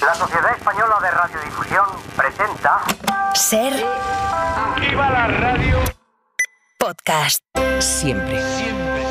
La Sociedad Española de Radiodifusión presenta. Ser. la radio! Podcast. Siempre. Siempre.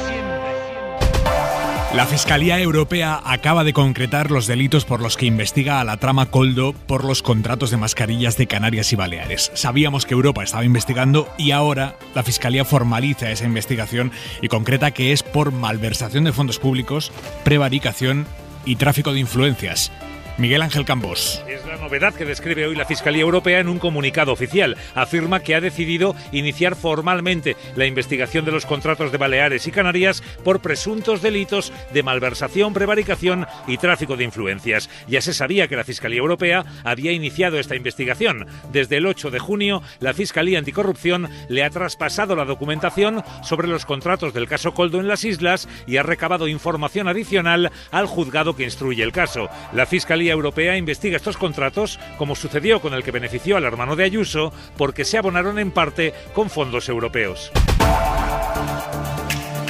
La Fiscalía Europea acaba de concretar los delitos por los que investiga a la trama Coldo por los contratos de mascarillas de Canarias y Baleares. Sabíamos que Europa estaba investigando y ahora la Fiscalía formaliza esa investigación y concreta que es por malversación de fondos públicos, prevaricación y tráfico de influencias. Miguel Ángel Campos. Es la novedad que describe hoy la Fiscalía Europea en un comunicado oficial. Afirma que ha decidido iniciar formalmente la investigación de los contratos de Baleares y Canarias por presuntos delitos de malversación, prevaricación y tráfico de influencias. Ya se sabía que la Fiscalía Europea había iniciado esta investigación. Desde el 8 de junio, la Fiscalía Anticorrupción le ha traspasado la documentación sobre los contratos del caso Coldo en las islas y ha recabado información adicional al juzgado que instruye el caso. La Fiscalía Europea investiga estos contratos, como sucedió con el que benefició al hermano de Ayuso, porque se abonaron en parte con fondos europeos.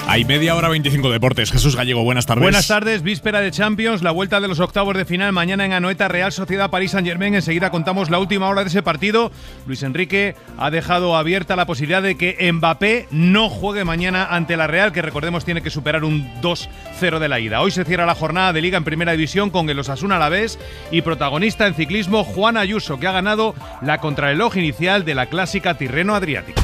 Hay media hora 25 deportes. Jesús Gallego, buenas tardes. Buenas tardes, víspera de Champions, la vuelta de los octavos de final mañana en Anoeta Real Sociedad París Saint Germain. Enseguida contamos la última hora de ese partido. Luis Enrique ha dejado abierta la posibilidad de que Mbappé no juegue mañana ante la Real, que recordemos tiene que superar un 2-0 de la ida. Hoy se cierra la jornada de liga en primera división con el Osasuna a la vez y protagonista en ciclismo Juan Ayuso, que ha ganado la contrarreloj inicial de la clásica Tirreno Adriático.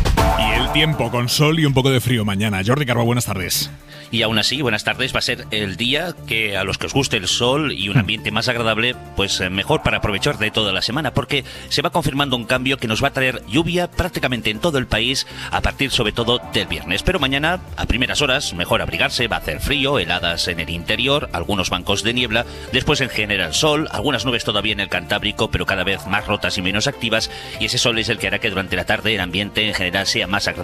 El tiempo con sol y un poco de frío mañana. Jordi Carva, buenas tardes. Y aún así, buenas tardes, va a ser el día que a los que os guste el sol y un ambiente más agradable, pues eh, mejor para aprovechar de toda la semana, porque se va confirmando un cambio que nos va a traer lluvia prácticamente en todo el país a partir sobre todo del viernes. Pero mañana, a primeras horas, mejor abrigarse, va a hacer frío, heladas en el interior, algunos bancos de niebla, después en general sol, algunas nubes todavía en el Cantábrico, pero cada vez más rotas y menos activas, y ese sol es el que hará que durante la tarde el ambiente en general sea más agradable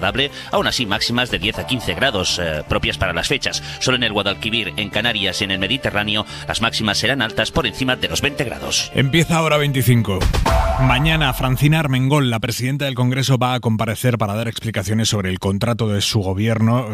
aún así máximas de 10 a 15 grados eh, propias para las fechas. Solo en el Guadalquivir, en Canarias y en el Mediterráneo, las máximas serán altas por encima de los 20 grados. Empieza ahora 25. Mañana Francina Armengol, la presidenta del Congreso, va a comparecer para dar explicaciones sobre el contrato de su gobierno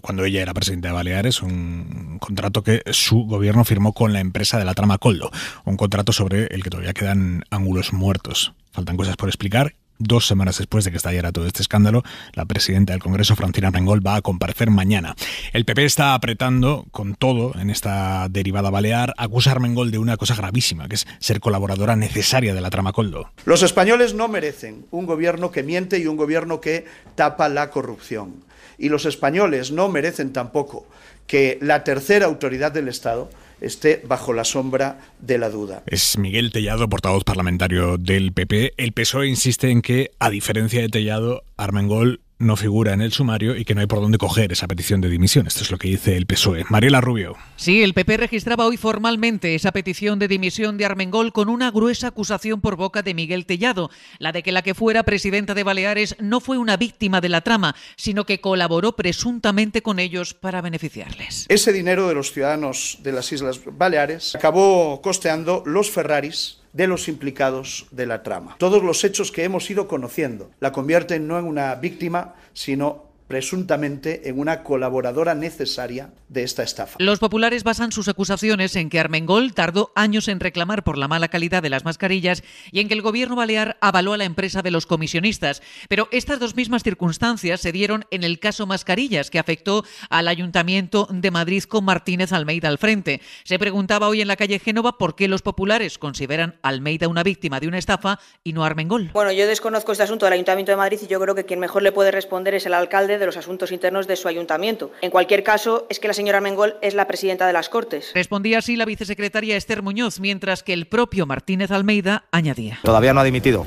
cuando ella era presidenta de Baleares, un contrato que su gobierno firmó con la empresa de la trama Coldo, un contrato sobre el que todavía quedan ángulos muertos. Faltan cosas por explicar Dos semanas después de que estallara todo este escándalo, la presidenta del Congreso, Francina Rengol, va a comparecer mañana. El PP está apretando con todo en esta derivada balear, acusar a Armengol de una cosa gravísima, que es ser colaboradora necesaria de la trama Coldo. Los españoles no merecen un gobierno que miente y un gobierno que tapa la corrupción. Y los españoles no merecen tampoco que la tercera autoridad del Estado esté bajo la sombra de la duda. Es Miguel Tellado, portavoz parlamentario del PP. El PSOE insiste en que, a diferencia de Tellado, Armengol no figura en el sumario y que no hay por dónde coger esa petición de dimisión. Esto es lo que dice el PSOE. Mariela Rubio. Sí, el PP registraba hoy formalmente esa petición de dimisión de Armengol con una gruesa acusación por boca de Miguel Tellado, la de que la que fuera presidenta de Baleares no fue una víctima de la trama, sino que colaboró presuntamente con ellos para beneficiarles. Ese dinero de los ciudadanos de las Islas Baleares acabó costeando los Ferraris de los implicados de la trama. Todos los hechos que hemos ido conociendo la convierten no en una víctima, sino presuntamente en una colaboradora necesaria de esta estafa. Los populares basan sus acusaciones en que Armengol tardó años en reclamar por la mala calidad de las mascarillas y en que el gobierno balear avaló a la empresa de los comisionistas. Pero estas dos mismas circunstancias se dieron en el caso Mascarillas, que afectó al Ayuntamiento de Madrid con Martínez Almeida al frente. Se preguntaba hoy en la calle Génova por qué los populares consideran a Almeida una víctima de una estafa y no a Armengol. Bueno, yo desconozco este asunto del Ayuntamiento de Madrid y yo creo que quien mejor le puede responder es el alcalde de los asuntos internos de su ayuntamiento. En cualquier caso, es que la señora Mengol es la presidenta de las Cortes. Respondía así la vicesecretaria Esther Muñoz, mientras que el propio Martínez Almeida añadía. Todavía no ha dimitido.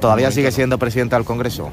Todavía sigue siendo presidenta del Congreso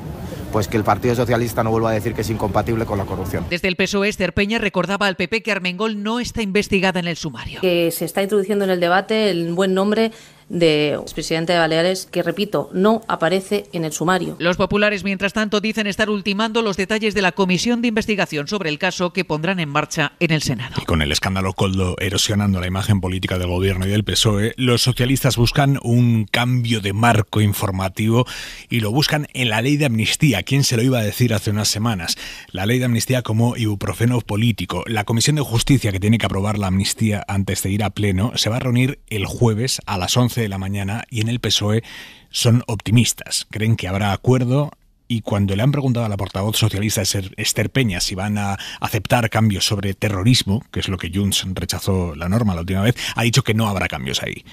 pues que el Partido Socialista no vuelva a decir que es incompatible con la corrupción. Desde el PSOE, Esther Peña recordaba al PP que Armengol no está investigada en el sumario. Que se está introduciendo en el debate el buen nombre de presidente de Baleares, que repito, no aparece en el sumario. Los populares, mientras tanto, dicen estar ultimando los detalles de la comisión de investigación sobre el caso que pondrán en marcha en el Senado. Y con el escándalo Coldo erosionando la imagen política del gobierno y del PSOE, los socialistas buscan un cambio de marco informativo y lo buscan en la ley de amnistía. ¿Quién se lo iba a decir hace unas semanas? La ley de amnistía como ibuprofeno político. La Comisión de Justicia que tiene que aprobar la amnistía antes de ir a pleno se va a reunir el jueves a las 11 de la mañana y en el PSOE son optimistas. Creen que habrá acuerdo y cuando le han preguntado a la portavoz socialista Esther Peña si van a aceptar cambios sobre terrorismo, que es lo que Junts rechazó la norma la última vez, ha dicho que no habrá cambios ahí.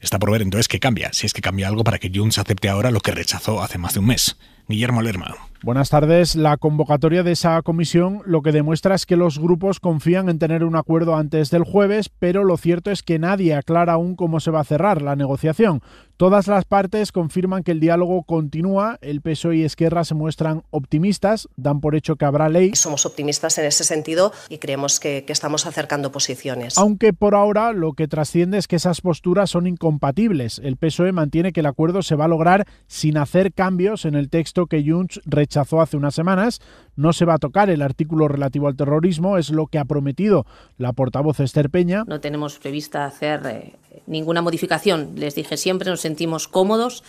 Está por ver entonces qué cambia, si es que cambia algo para que Junts acepte ahora lo que rechazó hace más de un mes. Guillermo Lerma. Buenas tardes. La convocatoria de esa comisión lo que demuestra es que los grupos confían en tener un acuerdo antes del jueves, pero lo cierto es que nadie aclara aún cómo se va a cerrar la negociación. Todas las partes confirman que el diálogo continúa, el PSOE y Esquerra se muestran optimistas, dan por hecho que habrá ley. Somos optimistas en ese sentido y creemos que, estamos acercando posiciones. Aunque por ahora lo que trasciende es que esas posturas son incompatibles. El PSOE mantiene que el acuerdo se va a lograr sin hacer cambios en el texto que Junts rechazó hace unas semanas. No se va a tocar el artículo relativo al terrorismo, es lo que ha prometido la portavoz Esther Peña. No tenemos prevista hacer eh, ninguna modificación. Les dije siempre, nos sentimos cómodos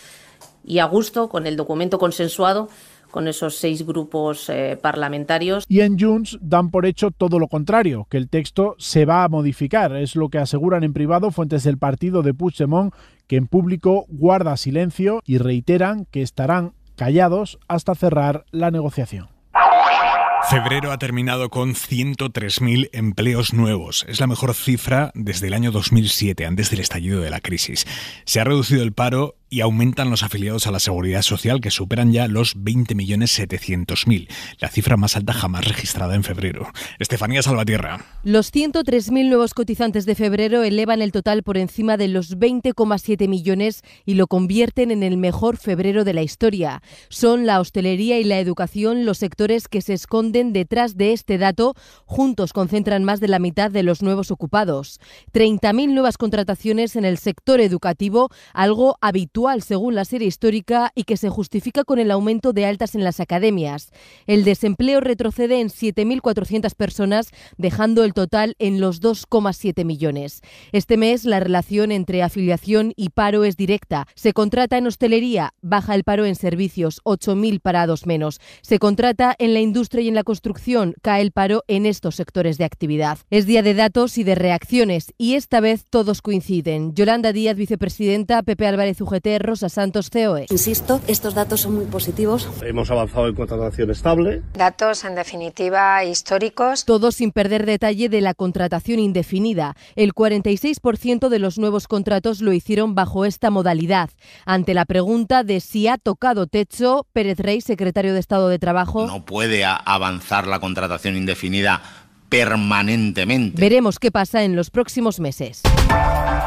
y a gusto con el documento consensuado con esos seis grupos eh, parlamentarios. Y en Junts dan por hecho todo lo contrario, que el texto se va a modificar. Es lo que aseguran en privado fuentes del partido de Puigdemont, que en público guarda silencio y reiteran que estarán callados hasta cerrar la negociación. Febrero ha terminado con 103.000 empleos nuevos. Es la mejor cifra desde el año 2007, antes del estallido de la crisis. Se ha reducido el paro y aumentan los afiliados a la seguridad social que superan ya los 20.700.000, la cifra más alta jamás registrada en febrero. Estefanía Salvatierra. Los 103.000 nuevos cotizantes de febrero elevan el total por encima de los 20,7 millones y lo convierten en el mejor febrero de la historia. Son la hostelería y la educación los sectores que se esconden detrás de este dato, juntos concentran más de la mitad de los nuevos ocupados. 30.000 nuevas contrataciones en el sector educativo, algo habitual según la serie histórica y que se justifica con el aumento de altas en las academias. El desempleo retrocede en 7.400 personas, dejando el total en los 2,7 millones. Este mes la relación entre afiliación y paro es directa. Se contrata en hostelería, baja el paro en servicios, 8.000 parados menos. Se contrata en la industria y en la construcción, cae el paro en estos sectores de actividad. Es día de datos y de reacciones y esta vez todos coinciden. Yolanda Díaz, vicepresidenta, Pepe Álvarez UGT, a Rosa Santos COE. Insisto, estos datos son muy positivos. Hemos avanzado en contratación estable. Datos, en definitiva, históricos. Todo sin perder detalle de la contratación indefinida. El 46% de los nuevos contratos lo hicieron bajo esta modalidad. Ante la pregunta de si ha tocado techo, Pérez Rey, secretario de Estado de Trabajo. No puede avanzar la contratación indefinida permanentemente. Veremos qué pasa en los próximos meses.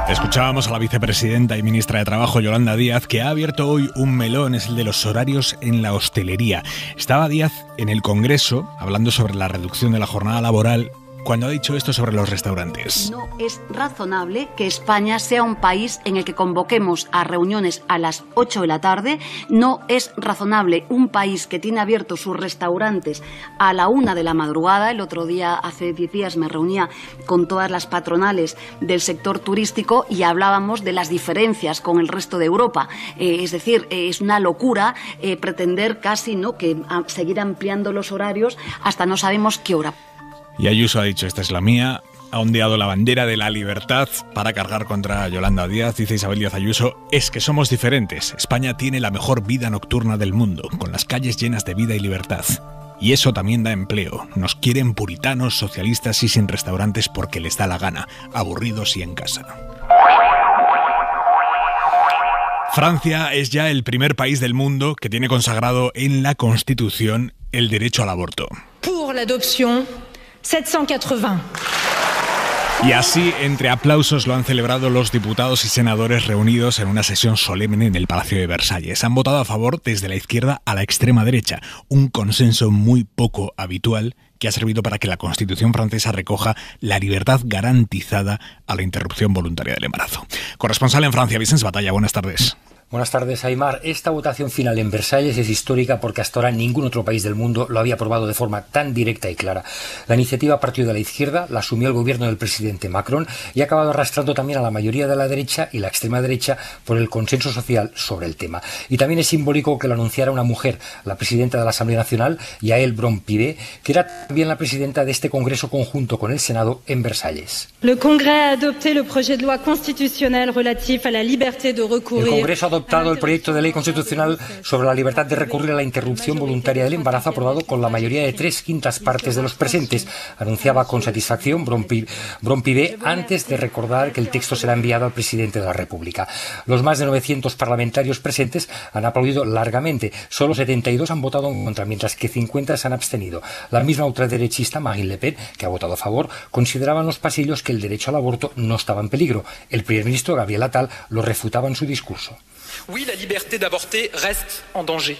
Escuchábamos a la vicepresidenta y ministra de Trabajo, Yolanda Díaz, que ha abierto hoy un melón, es el de los horarios en la hostelería. Estaba Díaz en el Congreso hablando sobre la reducción de la jornada laboral cuando ha dicho esto sobre los restaurantes. No es razonable que España sea un país en el que convoquemos a reuniones a las 8 de la tarde. No es razonable un país que tiene abiertos sus restaurantes a la 1 de la madrugada. El otro día, hace 10 días, me reunía con todas las patronales del sector turístico y hablábamos de las diferencias con el resto de Europa. Eh, es decir, eh, es una locura eh, pretender casi ¿no? que ah, seguir ampliando los horarios hasta no sabemos qué hora. Y Ayuso ha dicho, esta es la mía, ha ondeado la bandera de la libertad para cargar contra Yolanda Díaz, dice Isabel Díaz Ayuso, es que somos diferentes. España tiene la mejor vida nocturna del mundo, con las calles llenas de vida y libertad. Y eso también da empleo. Nos quieren puritanos, socialistas y sin restaurantes porque les da la gana, aburridos y en casa. Francia es ya el primer país del mundo que tiene consagrado en la Constitución el derecho al aborto. Por la adopción 780. Y así, entre aplausos, lo han celebrado los diputados y senadores reunidos en una sesión solemne en el Palacio de Versalles. Han votado a favor desde la izquierda a la extrema derecha, un consenso muy poco habitual que ha servido para que la Constitución francesa recoja la libertad garantizada a la interrupción voluntaria del embarazo. Corresponsal en Francia, Vicente Batalla, buenas tardes. Buenas tardes, Aymar. Esta votación final en Versalles es histórica porque hasta ahora ningún otro país del mundo lo había aprobado de forma tan directa y clara. La iniciativa partió de la izquierda, la asumió el gobierno del presidente Macron y ha acabado arrastrando también a la mayoría de la derecha y la extrema derecha por el consenso social sobre el tema. Y también es simbólico que lo anunciara una mujer, la presidenta de la Asamblea Nacional, Yael bron que era también la presidenta de este Congreso conjunto con el Senado en Versalles. El Congreso ha adoptado el proyecto de ley constitucional relativo a la libertad de recurrir adoptado el proyecto de ley constitucional sobre la libertad de recurrir a la interrupción voluntaria del embarazo aprobado con la mayoría de tres quintas partes de los presentes. Anunciaba con satisfacción Brompibé antes de recordar que el texto será enviado al presidente de la República. Los más de 900 parlamentarios presentes han aplaudido largamente. Solo 72 han votado en contra, mientras que 50 se han abstenido. La misma ultraderechista Marine Le Pen, que ha votado a favor, consideraba en los pasillos que el derecho al aborto no estaba en peligro. El primer ministro Gabriel Atal lo refutaba en su discurso. Oui, la liberté d'avorter reste en danger.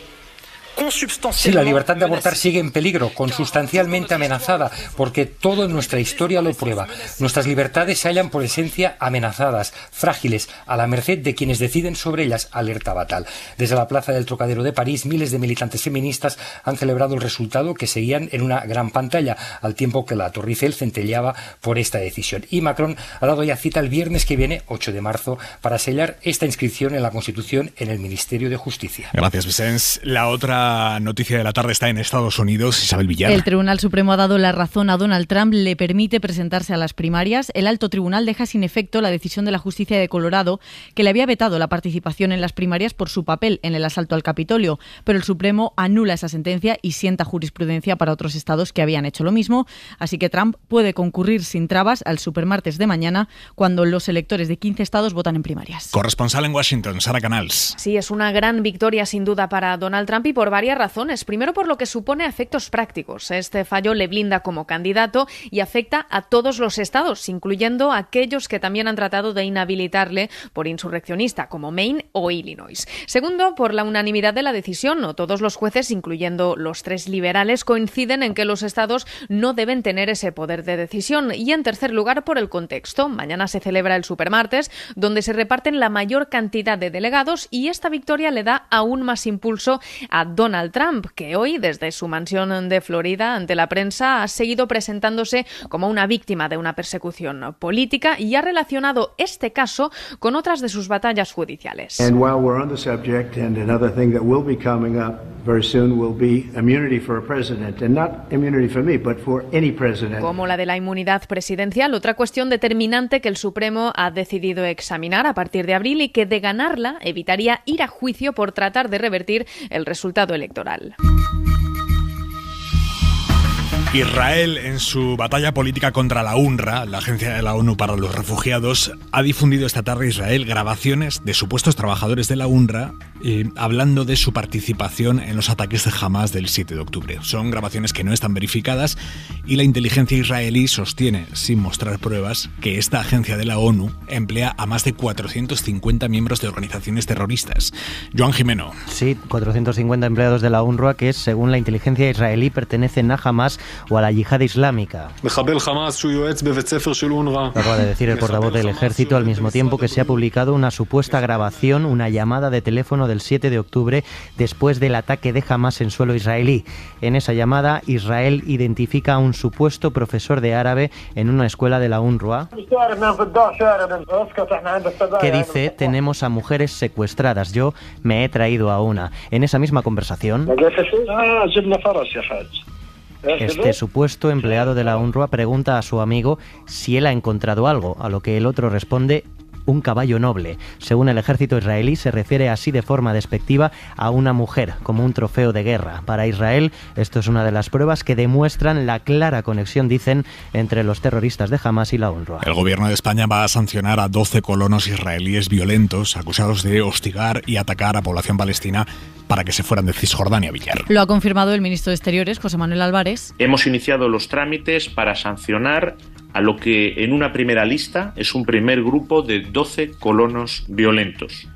Sí, la libertad de abortar sigue en peligro, consustancialmente amenazada, porque todo en nuestra historia lo prueba. Nuestras libertades se hallan por esencia amenazadas, frágiles, a la merced de quienes deciden sobre ellas, alerta Batal. Desde la Plaza del Trocadero de París, miles de militantes feministas han celebrado el resultado que seguían en una gran pantalla, al tiempo que la Torre Eiffel centelleaba por esta decisión. Y Macron ha dado ya cita el viernes que viene, 8 de marzo, para sellar esta inscripción en la Constitución en el Ministerio de Justicia. Gracias, Vicens. La otra la noticia de la tarde está en Estados Unidos, Isabel Villar. El Tribunal Supremo ha dado la razón a Donald Trump, le permite presentarse a las primarias. El alto tribunal deja sin efecto la decisión de la justicia de Colorado, que le había vetado la participación en las primarias por su papel en el asalto al Capitolio. Pero el Supremo anula esa sentencia y sienta jurisprudencia para otros estados que habían hecho lo mismo. Así que Trump puede concurrir sin trabas al supermartes de mañana, cuando los electores de 15 estados votan en primarias. Corresponsal en Washington, Sara Canals. Sí, es una gran victoria sin duda para Donald Trump y por varias razones. Primero, por lo que supone efectos prácticos. Este fallo le blinda como candidato y afecta a todos los estados, incluyendo aquellos que también han tratado de inhabilitarle por insurreccionista, como Maine o Illinois. Segundo, por la unanimidad de la decisión. No todos los jueces, incluyendo los tres liberales, coinciden en que los estados no deben tener ese poder de decisión. Y en tercer lugar, por el contexto. Mañana se celebra el Supermartes, donde se reparten la mayor cantidad de delegados y esta victoria le da aún más impulso a Donald Trump, que hoy desde su mansión de Florida ante la prensa ha seguido presentándose como una víctima de una persecución política y ha relacionado este caso con otras de sus batallas judiciales. Como la de la inmunidad presidencial, otra cuestión determinante que el Supremo ha decidido examinar a partir de abril y que de ganarla evitaría ir a juicio por tratar de revertir el resultado electoral. Israel, en su batalla política contra la UNRWA, la Agencia de la ONU para los Refugiados, ha difundido esta tarde Israel grabaciones de supuestos trabajadores de la UNRWA eh, hablando de su participación en los ataques de Hamas del 7 de octubre. Son grabaciones que no están verificadas y la inteligencia israelí sostiene, sin mostrar pruebas, que esta agencia de la ONU emplea a más de 450 miembros de organizaciones terroristas. Joan Jimeno. Sí, 450 empleados de la UNRWA que, según la inteligencia israelí, pertenecen a Hamas o a la yihad islámica. Acaba de decir el portavoz del ejército al mismo tiempo que se ha publicado una supuesta grabación, una llamada de teléfono de el 7 de octubre después del ataque de Hamas en suelo israelí. En esa llamada, Israel identifica a un supuesto profesor de árabe en una escuela de la UNRWA que dice tenemos a mujeres secuestradas. Yo me he traído a una. En esa misma conversación... Este supuesto empleado de la UNRWA pregunta a su amigo si él ha encontrado algo, a lo que el otro responde un caballo noble. Según el ejército israelí, se refiere así de forma despectiva a una mujer, como un trofeo de guerra. Para Israel, esto es una de las pruebas que demuestran la clara conexión, dicen, entre los terroristas de Hamas y la UNRWA. El gobierno de España va a sancionar a 12 colonos israelíes violentos acusados de hostigar y atacar a población palestina para que se fueran de Cisjordania a Villar. Lo ha confirmado el ministro de Exteriores, José Manuel Álvarez. Hemos iniciado los trámites para sancionar a lo que en una primera lista es un primer grupo de 12 colonos violentos,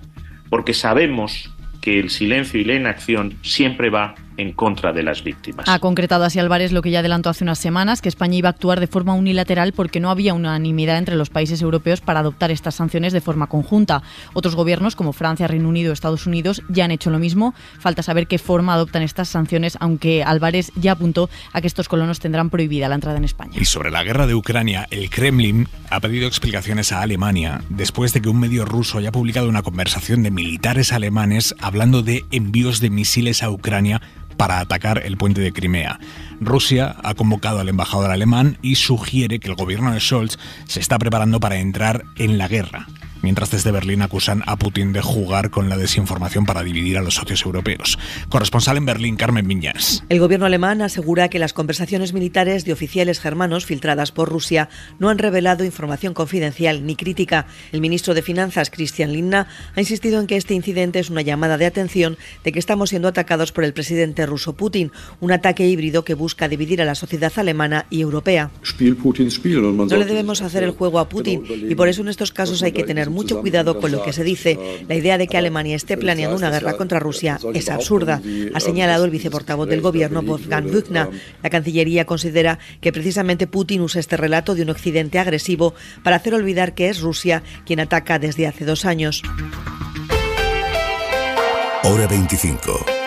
porque sabemos que el silencio y la inacción siempre va en contra de las víctimas. Ha concretado así Álvarez lo que ya adelantó hace unas semanas, que España iba a actuar de forma unilateral porque no había unanimidad entre los países europeos para adoptar estas sanciones de forma conjunta. Otros gobiernos como Francia, Reino Unido, Estados Unidos ya han hecho lo mismo. Falta saber qué forma adoptan estas sanciones, aunque Álvarez ya apuntó a que estos colonos tendrán prohibida la entrada en España. Y sobre la guerra de Ucrania, el Kremlin ha pedido explicaciones a Alemania después de que un medio ruso haya publicado una conversación de militares alemanes hablando de envíos de misiles a Ucrania para atacar el puente de Crimea. Rusia ha convocado al embajador alemán y sugiere que el gobierno de Scholz se está preparando para entrar en la guerra mientras desde Berlín acusan a Putin de jugar con la desinformación para dividir a los socios europeos. Corresponsal en Berlín, Carmen Viñas. El gobierno alemán asegura que las conversaciones militares de oficiales germanos filtradas por Rusia no han revelado información confidencial ni crítica. El ministro de Finanzas, Christian Lindner, ha insistido en que este incidente es una llamada de atención de que estamos siendo atacados por el presidente ruso Putin, un ataque híbrido que busca dividir a la sociedad alemana y europea. No le debemos hacer el juego a Putin y por eso en estos casos hay que tener mucho cuidado con lo que se dice. La idea de que Alemania esté planeando una guerra contra Rusia es absurda, ha señalado el viceportavoz del gobierno, Wolfgang Büchner. La Cancillería considera que precisamente Putin usa este relato de un occidente agresivo para hacer olvidar que es Rusia quien ataca desde hace dos años. Hora 25.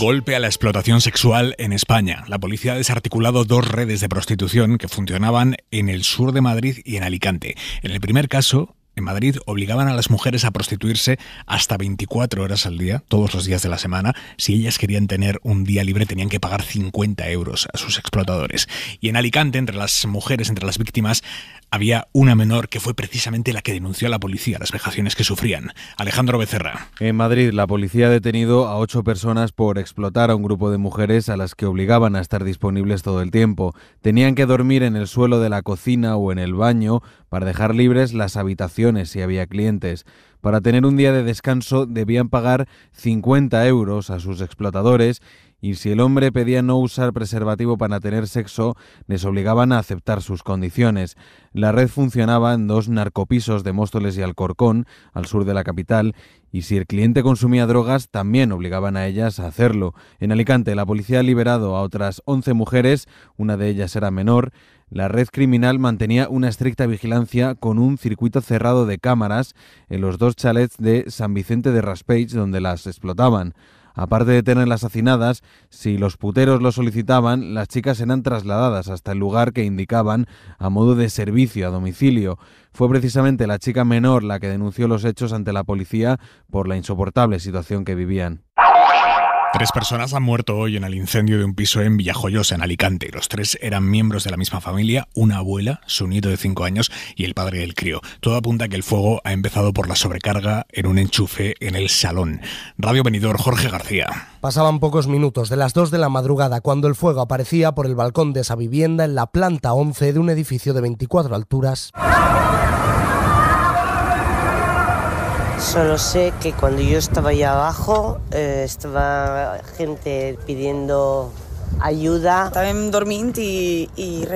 Golpe a la explotación sexual en España. La policía ha desarticulado dos redes de prostitución que funcionaban en el sur de Madrid y en Alicante. En el primer caso, en Madrid obligaban a las mujeres a prostituirse hasta 24 horas al día, todos los días de la semana. Si ellas querían tener un día libre tenían que pagar 50 euros a sus explotadores. Y en Alicante, entre las mujeres, entre las víctimas, había una menor que fue precisamente la que denunció a la policía las vejaciones que sufrían. Alejandro Becerra. En Madrid, la policía ha detenido a ocho personas por explotar a un grupo de mujeres a las que obligaban a estar disponibles todo el tiempo. Tenían que dormir en el suelo de la cocina o en el baño para dejar libres las habitaciones si había clientes. Para tener un día de descanso debían pagar 50 euros a sus explotadores y si el hombre pedía no usar preservativo para tener sexo, les obligaban a aceptar sus condiciones. La red funcionaba en dos narcopisos de Móstoles y Alcorcón, al sur de la capital, y si el cliente consumía drogas, también obligaban a ellas a hacerlo. En Alicante, la policía ha liberado a otras 11 mujeres, una de ellas era menor. La red criminal mantenía una estricta vigilancia con un circuito cerrado de cámaras en los dos chalets de San Vicente de Raspeig, donde las explotaban. Aparte de tenerlas hacinadas, si los puteros lo solicitaban, las chicas eran trasladadas hasta el lugar que indicaban a modo de servicio a domicilio. Fue precisamente la chica menor la que denunció los hechos ante la policía por la insoportable situación que vivían. Tres personas han muerto hoy en el incendio de un piso en Villajoyosa, en Alicante. Los tres eran miembros de la misma familia, una abuela, su nieto de cinco años y el padre del crío. Todo apunta a que el fuego ha empezado por la sobrecarga en un enchufe en el salón. Radio Venidor, Jorge García. Pasaban pocos minutos de las 2 de la madrugada cuando el fuego aparecía por el balcón de esa vivienda en la planta 11 de un edificio de 24 alturas. Solo sé que cuando yo estaba allá abajo eh, estaba gente pidiendo ...ayuda, también dormint y i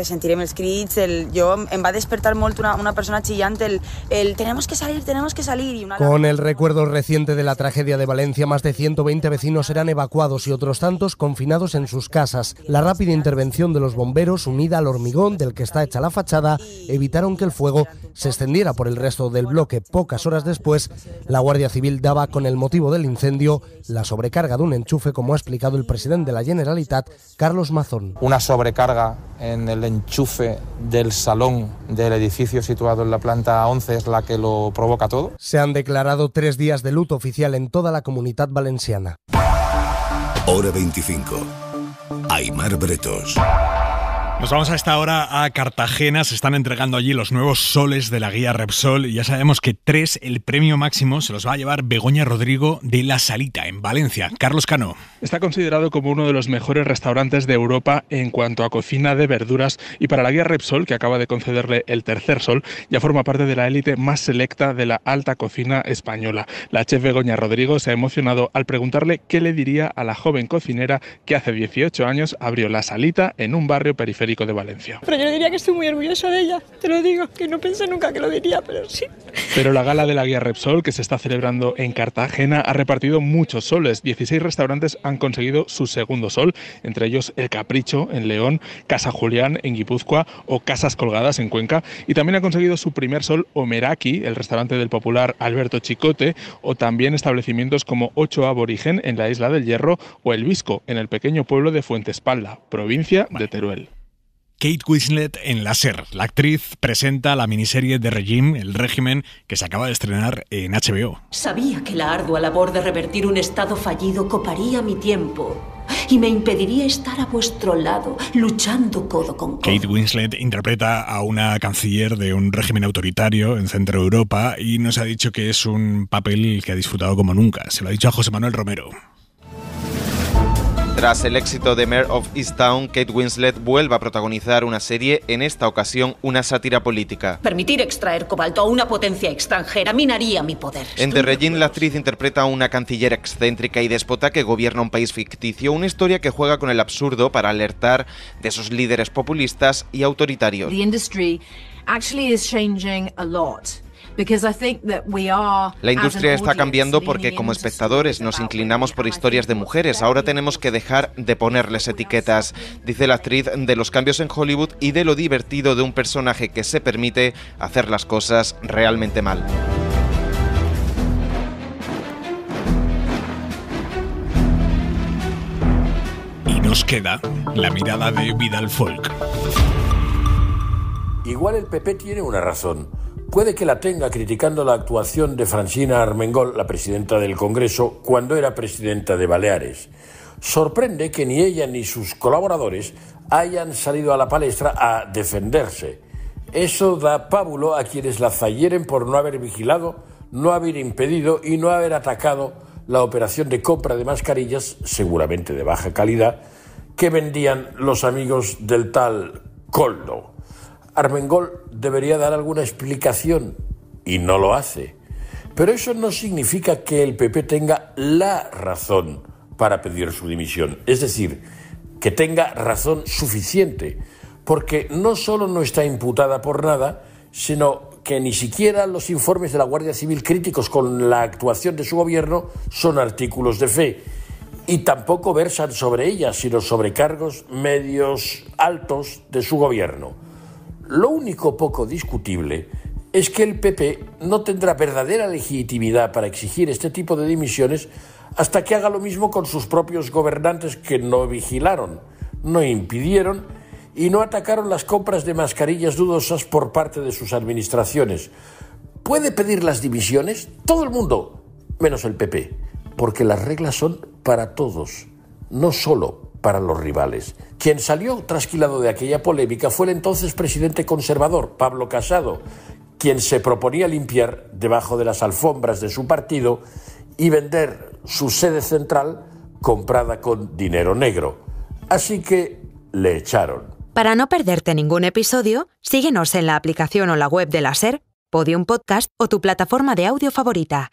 El, jo, em, em va despertar molt una, persona chillante el, el tenemos que salir, tenemos que salir. Con el recuerdo reciente de la tragedia de Valencia, más de 120 vecinos eran evacuados y otros tantos confinados en sus casas. La rápida intervención de los bomberos, unida al hormigón del que está hecha la fachada, evitaron que el fuego se extendiera por el resto del bloque. Pocas horas después, la Guardia Civil daba con el motivo del incendio la sobrecarga de un enchufe, como ha explicado el presidente de la Generalitat, Carlos Mazón. Una sobrecarga en el enchufe del salón del edificio situado en la planta 11 es la que lo provoca todo. Se han declarado tres días de luto oficial en toda la comunidad valenciana. Hora 25. Aymar Bretos. Nos vamos a esta hora a Cartagena, se están entregando allí los nuevos soles de la guía Repsol y ya sabemos que tres, el premio máximo, se los va a llevar Begoña Rodrigo de La Salita, en Valencia. Carlos Cano. Está considerado como uno de los mejores restaurantes de Europa en cuanto a cocina de verduras y para la guía Repsol, que acaba de concederle el tercer sol, ya forma parte de la élite más selecta de la alta cocina española. La chef Begoña Rodrigo se ha emocionado al preguntarle qué le diría a la joven cocinera que hace 18 años abrió La Salita en un barrio periférico de Valencia. Pero yo le diría que estoy muy orgulloso de ella, te lo digo, que no pensé nunca que lo diría, pero sí. Pero la gala de la guía Repsol, que se está celebrando en Cartagena, ha repartido muchos soles. 16 restaurantes han conseguido su segundo sol, entre ellos El Capricho en León, Casa Julián en Guipúzcoa o Casas Colgadas en Cuenca. Y también ha conseguido su primer sol Omeraki, el restaurante del popular Alberto Chicote, o también establecimientos como Ocho Aborigen en la isla del Hierro o El Visco en el pequeño pueblo de Fuentespalda, provincia de Teruel. Kate Winslet en Láser. La actriz presenta la miniserie de Regime, El Régimen, que se acaba de estrenar en HBO. Sabía que la ardua labor de revertir un estado fallido coparía mi tiempo y me impediría estar a vuestro lado, luchando codo con codo. Kate Winslet interpreta a una canciller de un régimen autoritario en Centro Europa y nos ha dicho que es un papel que ha disfrutado como nunca. Se lo ha dicho a José Manuel Romero. Tras el éxito de *Mayor of Easttown, Kate Winslet vuelve a protagonizar una serie, en esta ocasión una sátira política. Permitir extraer cobalto a una potencia extranjera minaría mi poder. En The Regin, la actriz interpreta a una canciller excéntrica y déspota que gobierna un país ficticio, una historia que juega con el absurdo para alertar de sus líderes populistas y autoritarios. La industria está cambiando porque como espectadores nos inclinamos por historias de mujeres. Ahora tenemos que dejar de ponerles etiquetas, dice la actriz de los cambios en Hollywood y de lo divertido de un personaje que se permite hacer las cosas realmente mal. Y nos queda la mirada de Vidal Folk. Igual el PP tiene una razón Puede que la tenga criticando la actuación de Francina Armengol, la presidenta del Congreso, cuando era presidenta de Baleares. Sorprende que ni ella ni sus colaboradores hayan salido a la palestra a defenderse. Eso da pábulo a quienes la zayeren por no haber vigilado, no haber impedido y no haber atacado la operación de compra de mascarillas, seguramente de baja calidad, que vendían los amigos del tal Coldo. Armengol debería dar alguna explicación y no lo hace. Pero eso no significa que el PP tenga la razón para pedir su dimisión. Es decir, que tenga razón suficiente, porque no solo no está imputada por nada, sino que ni siquiera los informes de la Guardia Civil críticos con la actuación de su gobierno son artículos de fe, y tampoco versan sobre ella, sino sobre cargos medios altos de su gobierno. Lo único poco discutible es que el PP no tendrá verdadera legitimidad para exigir este tipo de dimisiones hasta que haga lo mismo con sus propios gobernantes que no vigilaron, no impidieron y no atacaron las compras de mascarillas dudosas por parte de sus administraciones. Puede pedir las dimisiones todo el mundo, menos el PP, porque las reglas son para todos, no solo para los rivales. Quien salió trasquilado de aquella polémica fue el entonces presidente conservador, Pablo Casado, quien se proponía limpiar debajo de las alfombras de su partido y vender su sede central comprada con dinero negro. Así que le echaron. Para no perderte ningún episodio, síguenos en la aplicación o la web de la SER, Podium Podcast o tu plataforma de audio favorita.